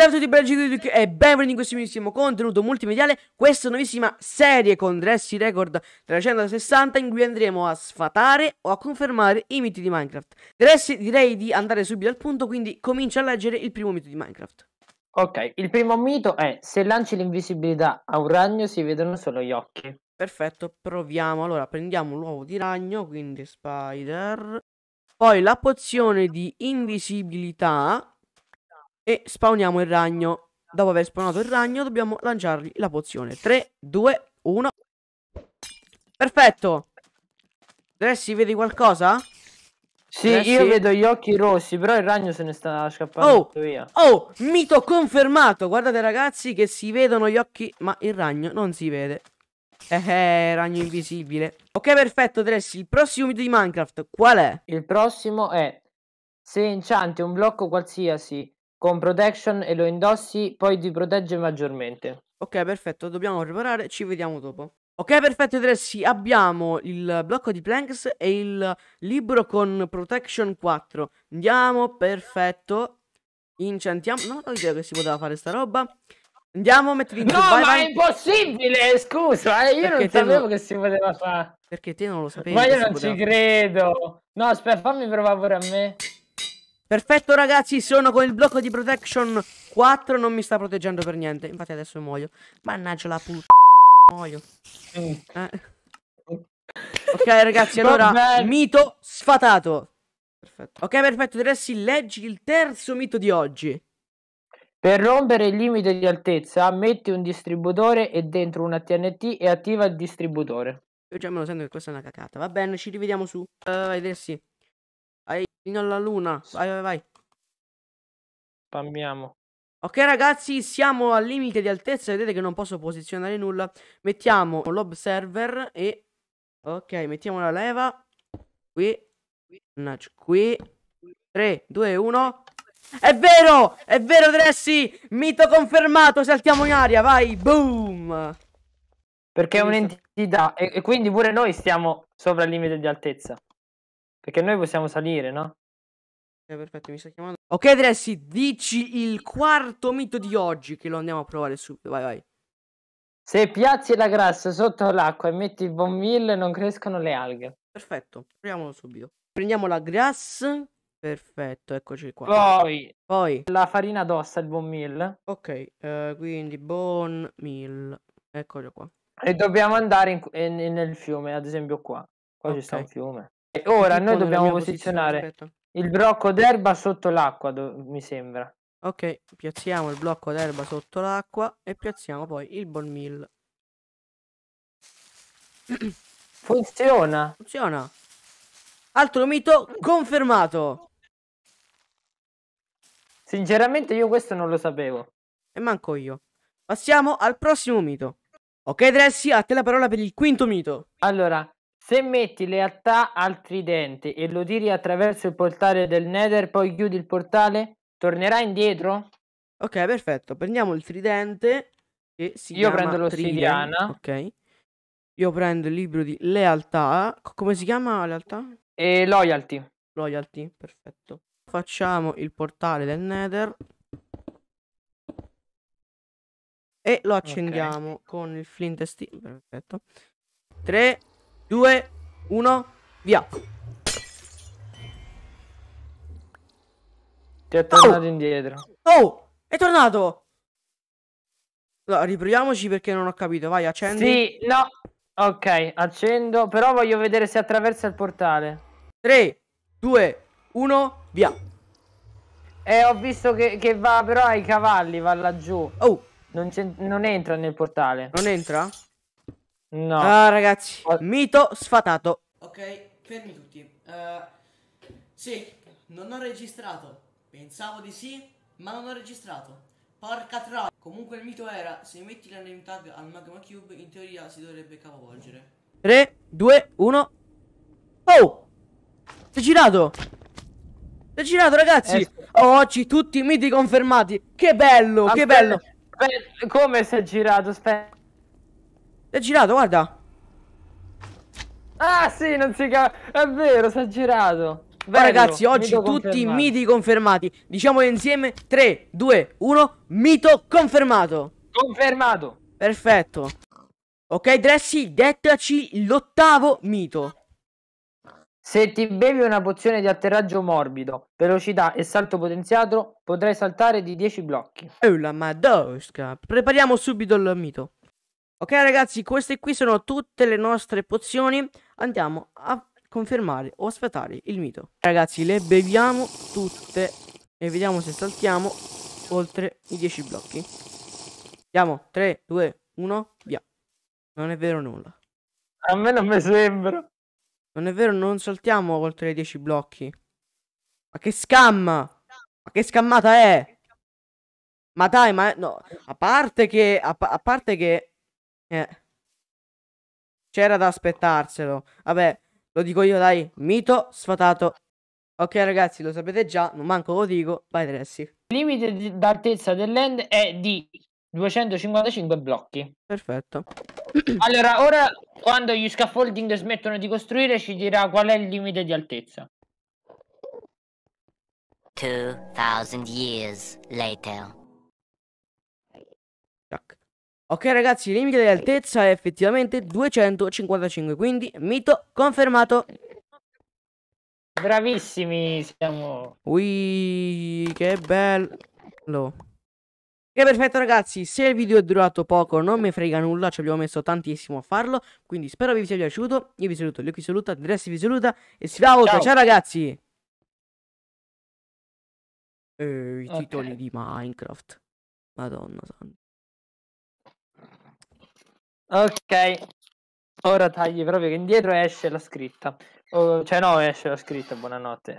Ciao a tutti, belli e benvenuti in questo nuovissimo contenuto multimediale, questa nuovissima serie con Dressy Record 360 in cui andremo a sfatare o a confermare i miti di Minecraft. Dressy, direi di andare subito al punto, quindi comincia a leggere il primo mito di Minecraft. Ok, il primo mito è se lanci l'invisibilità a un ragno si vedono solo gli occhi. Perfetto, proviamo. Allora, prendiamo l'uovo di ragno, quindi spider. Poi la pozione di invisibilità e spawniamo il ragno. Dopo aver spawnato il ragno dobbiamo lanciargli la pozione. 3, 2, 1. Perfetto. Dressi, vedi qualcosa? Sì, Dressi? io vedo gli occhi rossi, però il ragno se ne sta scappando oh, via. Oh, mito confermato. Guardate ragazzi che si vedono gli occhi, ma il ragno non si vede. Eh, eh, ragno invisibile. Ok, perfetto, Dressi. Il prossimo video di Minecraft qual è? Il prossimo è... Se incianti un blocco qualsiasi con protection e lo indossi, poi ti protegge maggiormente. Ok, perfetto, dobbiamo riparare, ci vediamo dopo. Ok, perfetto, interessi, abbiamo il blocco di planks e il libro con protection 4. Andiamo, perfetto. Incentiamo, non ho idea che si poteva fare sta roba. Andiamo, mettili in No, vai, ma vai. è impossibile, scusa, eh, io Perché non sapevo non... che si poteva fare. Perché te non lo sapevi? Ma io non ci credo. No, aspetta, fammi provare pure a me. Perfetto ragazzi, sono con il blocco di protection 4, non mi sta proteggendo per niente. Infatti adesso muoio. Mannaggia la puttana, muoio. Eh. Ok ragazzi, allora, Vabbè. mito sfatato. Perfetto. Ok, perfetto, Dressi, leggi il terzo mito di oggi. Per rompere il limite di altezza, metti un distributore e dentro una TNT e attiva il distributore. Io già me lo sento che questa è una cacata. Va bene, ci rivediamo su. Uh, vai, Dressi. Vai, fino alla luna. Vai, vai, vai. Spammiamo. Ok ragazzi, siamo al limite di altezza, vedete che non posso posizionare nulla. Mettiamo l'observer e... Ok, mettiamo la leva. Qui. Qui. 3, 2, 1. È vero! È vero, Dressy! Mito confermato! Saltiamo in aria, vai! Boom! Perché è un'entità e, e quindi pure noi stiamo sopra il limite di altezza. Perché noi possiamo salire, no? Ok, eh, perfetto, mi sta chiamando. Ok, Dressi, dici il quarto mito di oggi che lo andiamo a provare subito. Vai, vai. Se piazzi la grassa sotto l'acqua e metti il bombille non crescono le alghe. Perfetto, proviamolo subito. Prendiamo la grassa. Perfetto, eccoci qua. Poi, Poi. la farina d'ossa, il bon meal. Ok, eh, quindi bon meal. Eccolo qua. E dobbiamo andare in, in, nel fiume, ad esempio qua. Qua okay. ci sta un fiume ora noi dobbiamo posizionare il blocco d'erba sotto l'acqua, mi sembra. Ok, piazziamo il blocco d'erba sotto l'acqua e piazziamo poi il ball meal. Funziona. Funziona. Altro mito confermato. Sinceramente io questo non lo sapevo. E manco io. Passiamo al prossimo mito. Ok Dressy, a te la parola per il quinto mito. Allora, se metti lealtà al tridente e lo tiri attraverso il portale del Nether, poi chiudi il portale, tornerà indietro? Ok, perfetto. Prendiamo il tridente che si Io prendo l'ossidiana. Ok. Io prendo il libro di lealtà. Come si chiama lealtà? E loyalty. Loyalty, perfetto. Facciamo il portale del Nether. E lo accendiamo okay. con il flint e steel. Perfetto. 3, 2, 1, via. Ti è tornato oh! indietro. Oh, è tornato. Allora, riproviamoci perché non ho capito. Vai, accendi. Sì, no. Ok, accendo, però voglio vedere se attraversa il portale. 3, 2, 1, via. Eh, ho visto che, che va però ai cavalli, va laggiù. Oh. Non, non entra nel portale. Non entra? No. Ah, ragazzi, mito sfatato. Ok, fermi tutti. Uh, sì, non ho registrato. Pensavo di sì, ma non ho registrato. Porca troia. Comunque il mito era, se metti la name tag al Magma Cube, in teoria si dovrebbe capovolgere. 3, 2, 1. Oh! Si è girato! Si è girato, ragazzi! Eh, oggi tutti i miti confermati. Che bello, aspetta, che bello! come si è girato? Aspetta. È girato, guarda. Ah, sì, non si capisce. È vero, si è girato. Bello, ragazzi, oggi mito tutti confermato. miti confermati. Diciamolo insieme: 3, 2, 1. Mito confermato. Confermato. Perfetto. Ok, Dressy, dettaci l'ottavo mito. Se ti bevi una pozione di atterraggio morbido, velocità e salto potenziato, potrai saltare di 10 blocchi. Oh la madosca. Prepariamo subito il mito. Ok ragazzi, queste qui sono tutte le nostre pozioni. Andiamo a confermare o aspettare il mito. Ragazzi, le beviamo tutte e vediamo se saltiamo oltre i 10 blocchi. Andiamo, 3, 2, 1, via. Non è vero nulla. A me non mi sembra. Non è vero, non saltiamo oltre i 10 blocchi. Ma che scamma! Ma che scammata è? Ma dai, ma no, a parte che a, a parte che eh. C'era da aspettarselo. Vabbè, lo dico io, dai. Mito sfatato. Ok, ragazzi, lo sapete già. Non manco lo dico. Vai, Dressi. Il limite d'altezza dell'end è di 255 blocchi. Perfetto. allora, ora, quando gli scaffolding smettono di costruire, ci dirà qual è il limite di altezza. 2000 years later. Jack. Ok ragazzi, il limite di altezza è effettivamente 255, quindi mito confermato. Bravissimi siamo. Ui, che bello. Che perfetto ragazzi, se il video è durato poco non mi frega nulla, ci abbiamo messo tantissimo a farlo, quindi spero vi sia piaciuto, io vi saluto, Lucky saluta, Dressi vi saluta e si va ciao, ciao ragazzi! Eh, I okay. titoli di Minecraft, madonna santa. Ok, ora tagli proprio che indietro esce la scritta. Oh, cioè no, esce la scritta, buonanotte.